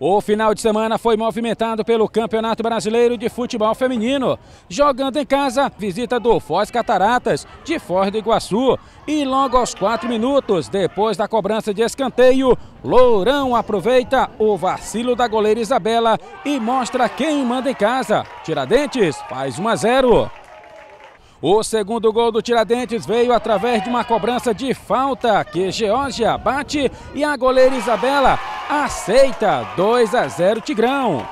O final de semana foi movimentado pelo Campeonato Brasileiro de Futebol Feminino. Jogando em casa, visita do Foz Cataratas, de Foz do Iguaçu. E logo aos quatro minutos, depois da cobrança de escanteio, Lourão aproveita o vacilo da goleira Isabela e mostra quem manda em casa. Tiradentes faz 1 a 0. O segundo gol do Tiradentes veio através de uma cobrança de falta que Geórgia bate e a goleira Isabela aceita 2 a 0 Tigrão.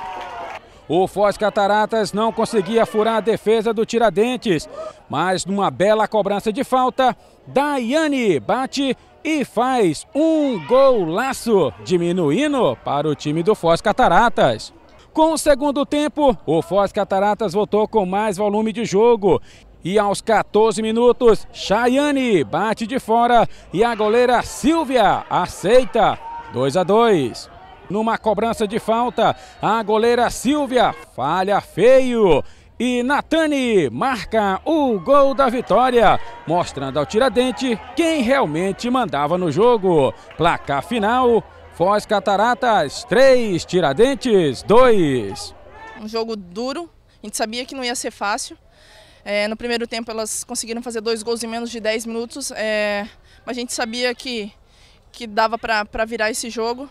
O Foz Cataratas não conseguia furar a defesa do Tiradentes, mas numa bela cobrança de falta, Daiane bate e faz um golaço, diminuindo para o time do Foz Cataratas. Com o segundo tempo, o Foz Cataratas voltou com mais volume de jogo e aos 14 minutos, Chayane bate de fora e a goleira Silvia aceita 2 a 2. Numa cobrança de falta, a goleira Silvia falha feio. E Natani marca o gol da vitória, mostrando ao Tiradente quem realmente mandava no jogo. Placar final: Foz Cataratas 3, Tiradentes 2. Um jogo duro, a gente sabia que não ia ser fácil. É, no primeiro tempo elas conseguiram fazer dois gols em menos de 10 minutos, é, mas a gente sabia que que dava para virar esse jogo,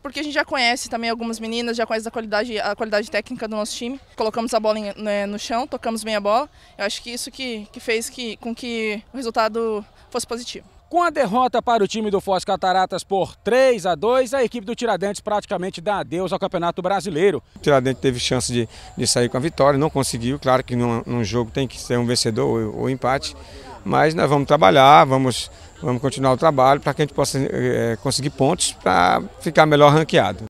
porque a gente já conhece também algumas meninas, já conhece a qualidade, a qualidade técnica do nosso time. Colocamos a bola né, no chão, tocamos bem a bola. Eu acho que isso que, que fez que, com que o resultado fosse positivo. Com a derrota para o time do Foz Cataratas por 3 a 2, a equipe do Tiradentes praticamente dá adeus ao Campeonato Brasileiro. O Tiradentes teve chance de, de sair com a vitória, não conseguiu. Claro que num, num jogo tem que ser um vencedor ou, ou empate, mas nós vamos trabalhar, vamos Vamos continuar o trabalho para que a gente possa é, conseguir pontos para ficar melhor ranqueado.